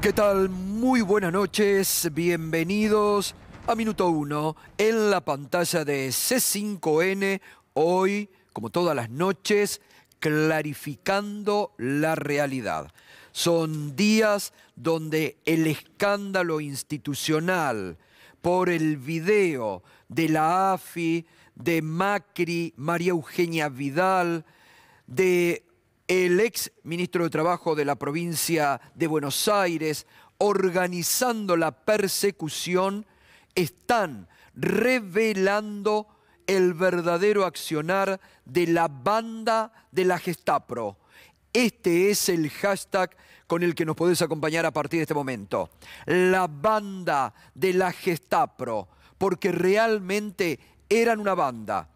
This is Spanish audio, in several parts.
¿Qué tal? Muy buenas noches, bienvenidos a Minuto 1 en la pantalla de C5N, hoy, como todas las noches, clarificando la realidad. Son días donde el escándalo institucional por el video de la AFI, de Macri, María Eugenia Vidal, de el ex ministro de Trabajo de la provincia de Buenos Aires, organizando la persecución, están revelando el verdadero accionar de la banda de la Gestapro. Este es el hashtag con el que nos podés acompañar a partir de este momento. La banda de la Gestapro, porque realmente eran una banda,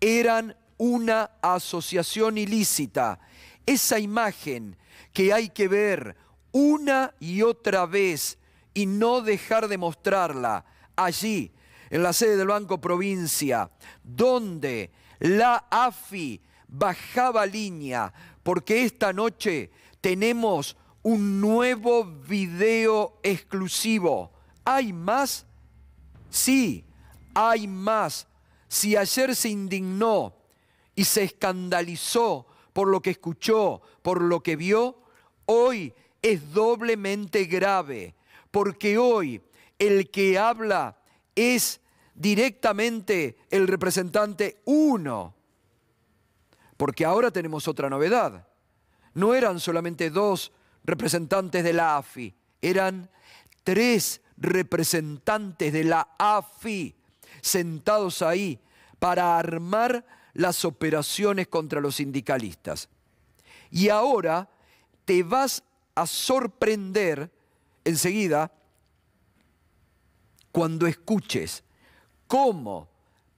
eran una asociación ilícita, esa imagen que hay que ver una y otra vez y no dejar de mostrarla allí, en la sede del Banco Provincia, donde la AFI bajaba línea, porque esta noche tenemos un nuevo video exclusivo. ¿Hay más? Sí, hay más. Si ayer se indignó y se escandalizó por lo que escuchó, por lo que vio, hoy es doblemente grave, porque hoy el que habla es directamente el representante uno. Porque ahora tenemos otra novedad. No eran solamente dos representantes de la AFI, eran tres representantes de la AFI sentados ahí para armar las operaciones contra los sindicalistas. Y ahora te vas a sorprender enseguida cuando escuches cómo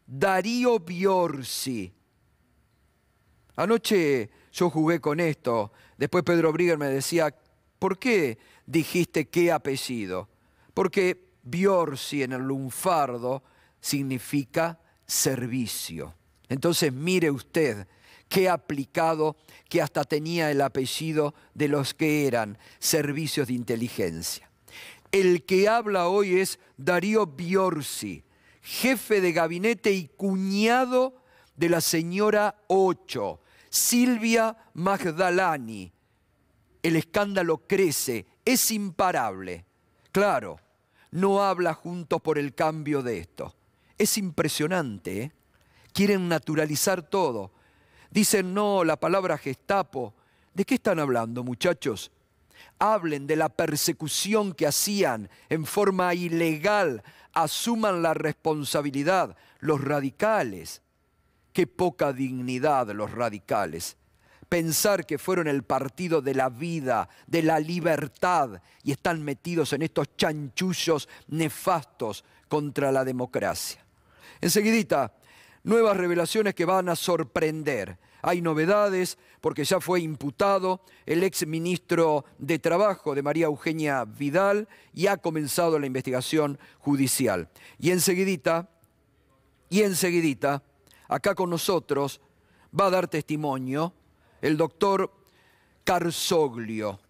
Darío Biorsi, anoche yo jugué con esto, después Pedro Brigger me decía, ¿por qué dijiste qué apellido? Porque Biorsi en el lunfardo significa servicio. Entonces mire usted qué aplicado que hasta tenía el apellido de los que eran servicios de inteligencia. El que habla hoy es Darío Biorsi, jefe de gabinete y cuñado de la señora Ocho, Silvia Magdalani. El escándalo crece, es imparable. Claro, no habla juntos por el cambio de esto. Es impresionante, ¿eh? Quieren naturalizar todo. Dicen, no, la palabra Gestapo. ¿De qué están hablando, muchachos? Hablen de la persecución que hacían en forma ilegal. Asuman la responsabilidad los radicales. Qué poca dignidad los radicales. Pensar que fueron el partido de la vida, de la libertad, y están metidos en estos chanchullos nefastos contra la democracia. Enseguidita nuevas revelaciones que van a sorprender. Hay novedades porque ya fue imputado el ex ministro de Trabajo de María Eugenia Vidal y ha comenzado la investigación judicial. Y enseguidita, y enseguidita, acá con nosotros va a dar testimonio el doctor Carsoglio,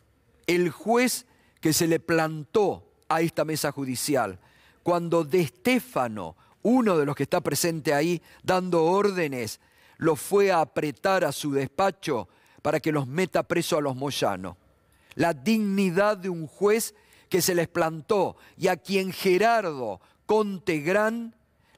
el juez que se le plantó a esta mesa judicial cuando de Estéfano uno de los que está presente ahí dando órdenes, lo fue a apretar a su despacho para que los meta preso a los moyanos. La dignidad de un juez que se les plantó y a quien Gerardo Conte Gran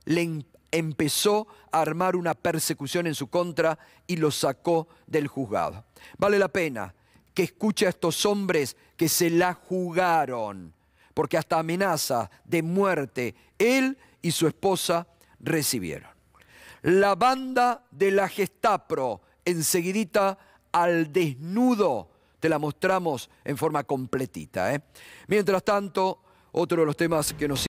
le em-, empezó a armar una persecución en su contra y lo sacó del juzgado. Vale la pena que escuche a estos hombres que se la jugaron, porque hasta amenaza de muerte él y su esposa recibieron. La banda de la Gestapo, enseguidita al desnudo, te la mostramos en forma completita. ¿eh? Mientras tanto, otro de los temas que nos...